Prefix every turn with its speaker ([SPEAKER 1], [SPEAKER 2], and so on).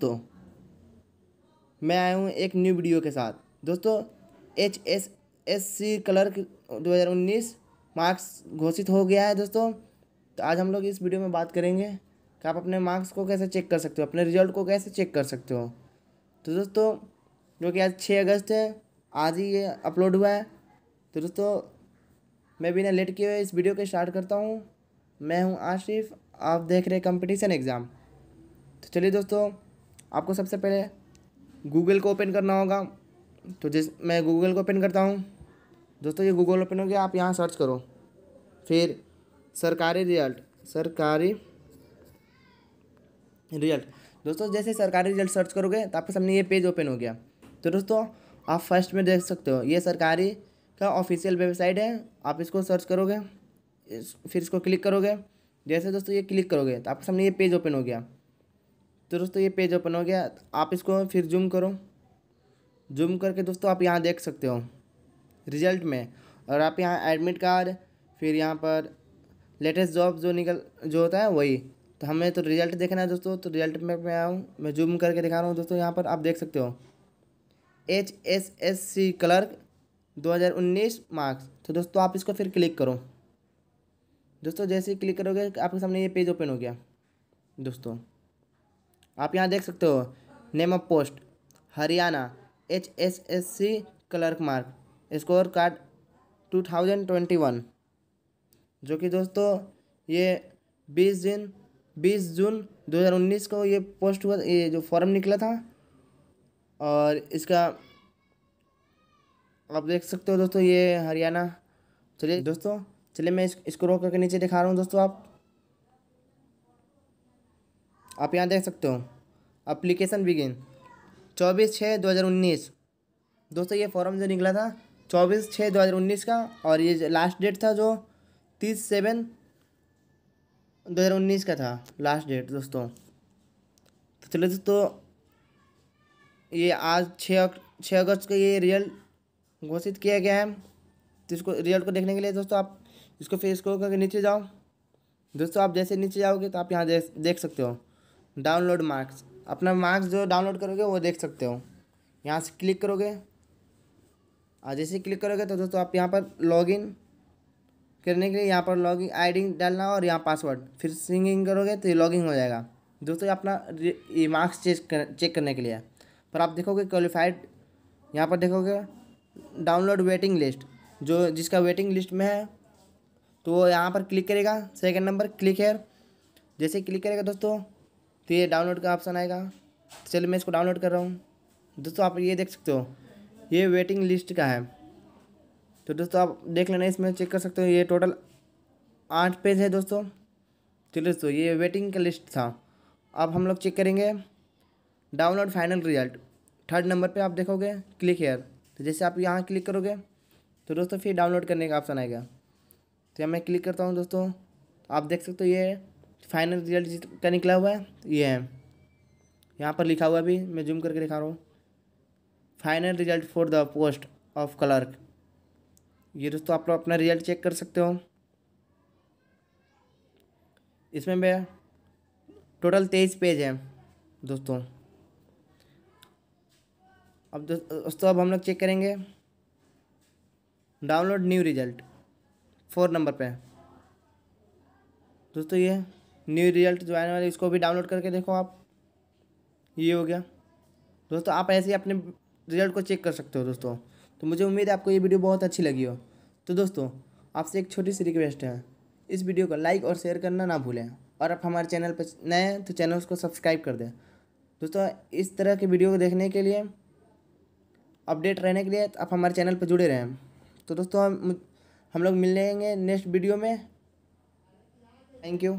[SPEAKER 1] दोस्तों मैं आया हूँ एक न्यू वीडियो के साथ दोस्तों H S S C clerk दो हज़ार उन्नीस मार्क्स घोषित हो गया है दोस्तों तो आज हम लोग इस वीडियो में बात करेंगे कि आप अपने मार्क्स को कैसे चेक कर सकते हो अपने रिजल्ट को कैसे चेक कर सकते हो तो दोस्तों जो कि आज छः अगस्त है आज ही ये अपलोड हुआ है तो दोस्तों मैं बिना लेट किए इस वीडियो को स्टार्ट करता हूँ मैं हूँ आशिफ आप देख रहे कंपटीशन एग्ज़ाम तो चलिए दोस्तों आपको सबसे पहले गूगल को ओपन करना होगा तो जिस मैं गूगल को ओपन करता हूँ दोस्तों ये गूगल ओपन हो गया आप यहाँ सर्च करो फिर सरकारी रिजल्ट सरकारी रिजल्ट दोस्तों जैसे सरकारी रिजल्ट सर्च करोगे तो आपके सामने ये पेज ओपन हो गया तो दोस्तों आप फर्स्ट में देख सकते हो ये सरकारी का ऑफिशियल वेबसाइट है आप इसको सर्च करोगे इस, फिर इसको क्लिक करोगे जैसे दोस्तों ये क्लिक करोगे तो आपके सामने ये पेज ओपन हो गया तो दोस्तों ये पेज ओपन हो गया आप इसको फिर जूम करो जूम करके दोस्तों आप यहाँ देख सकते हो रिजल्ट में और आप यहाँ एडमिट कार्ड फिर यहाँ पर लेटेस्ट जॉब जो निकल जो होता है वही तो हमें तो रिजल्ट देखना है दोस्तों तो रिजल्ट में मैं आऊँ मैं जूम करके दिखा रहा हूँ दोस्तों यहाँ पर आप देख सकते हो H S S C clerk 2019 marks तो दोस्तों आप इसको फिर क्लिक करो दोस्तों जैसे ही क्लिक करोगे आपके सामने ये पेज ओपन हो गया दोस्तों आप यहाँ देख सकते हो name of post Haryana H S S C clerk mark score card two thousand twenty one जो कि दोस्तों ये बीस दिन बीस जून दो हज़ार उन्नीस को ये पोस्ट हुआ ये जो फॉर्म निकला था और इसका आप देख सकते हो दोस्तों ये हरियाणा चलिए दोस्तों चलिए मैं इस, स्क्रो करके नीचे दिखा रहा हूँ दोस्तों आप आप यहाँ देख सकते हो अप्लीकेशन बिगिन चौबीस छः दो हज़ार उन्नीस दोस्तों ये फॉर्म जो निकला था चौबीस छः दो हज़ार उन्नीस का और ये लास्ट डेट था जो तीस सेवन दो हज़ार उन्नीस का था लास्ट डेट दोस्तों तो चलो दोस्तों ये आज छः छः अगस्त को ये रियल घोषित किया गया है तो इसको रिजल्ट को देखने के लिए दोस्तों आप इसको फेस को करके नीचे जाओ दोस्तों आप जैसे नीचे जाओगे तो आप यहाँ देख सकते हो डाउनलोड मार्क्स अपना मार्क्स जो डाउनलोड करोगे वो देख सकते हो यहाँ से क्लिक करोगे और जैसे क्लिक करोगे तो दोस्तों आप यहाँ पर लॉगिन करने के लिए यहाँ पर लॉगिन आईडी डालना और यहाँ पासवर्ड फिर सिंगिंग करोगे तो लॉगिन हो जाएगा दोस्तों अपना ये मार्क्स चेक कर, चेक करने के लिए पर आप देखोगे क्वालिफाइड यहाँ पर देखोगे डाउनलोड वेटिंग लिस्ट जो जिसका वेटिंग लिस्ट में है तो वो यहाँ पर क्लिक करेगा सेकंड नंबर क्लिक है जैसे क्लिक करेगा दोस्तों तो ये डाउनलोड का ऑप्शन आएगा तो चलिए मैं इसको डाउनलोड कर रहा हूँ दोस्तों आप ये देख सकते हो ये वेटिंग लिस्ट का है तो दोस्तों आप देख लेना इसमें चेक कर सकते हो ये टोटल आठ पेज है दोस्तों चलिए दोस्तों ये वेटिंग का लिस्ट था अब हम लोग चेक करेंगे download final result third number पे आप देखोगे क्लिक हेयर तो जैसे आप यहाँ क्लिक करोगे तो दोस्तों फिर डाउनलोड करने का ऑप्शन आएगा तो मैं क्लिक करता हूँ दोस्तों आप देख सकते हो ये फाइनल रिजल्ट का निकला हुआ है ये है यहाँ पर लिखा हुआ भी मैं जूम करके दिखा रहा हूँ final result for the post of clerk ये दोस्तों आप लोग अपना रिजल्ट चेक कर सकते हो इसमें मैं टोटल तेईस पेज है दोस्तों अब दोस्तों अब हम लोग चेक करेंगे download new result four number पे दोस्तों ये न्यू रिजल्ट जो आने वाले इसको भी डाउनलोड करके देखो आप ये हो गया दोस्तों आप ऐसे ही अपने रिजल्ट को चेक कर सकते हो दोस्तों तो मुझे उम्मीद है आपको ये वीडियो बहुत अच्छी लगी हो तो दोस्तों आपसे एक छोटी सी रिक्वेस्ट है इस वीडियो को लाइक और शेयर करना ना भूलें और आप हमारे चैनल पर नए हैं तो चैनल को सब्सक्राइब कर दें दोस्तों इस तरह के वीडियो को देखने के लिए अपडेट रहने के लिए तो आप हमारे चैनल पर जुड़े रहें तो दोस्तों हम हम लोग मिलेंगे नेक्स्ट वीडियो में थैंक यू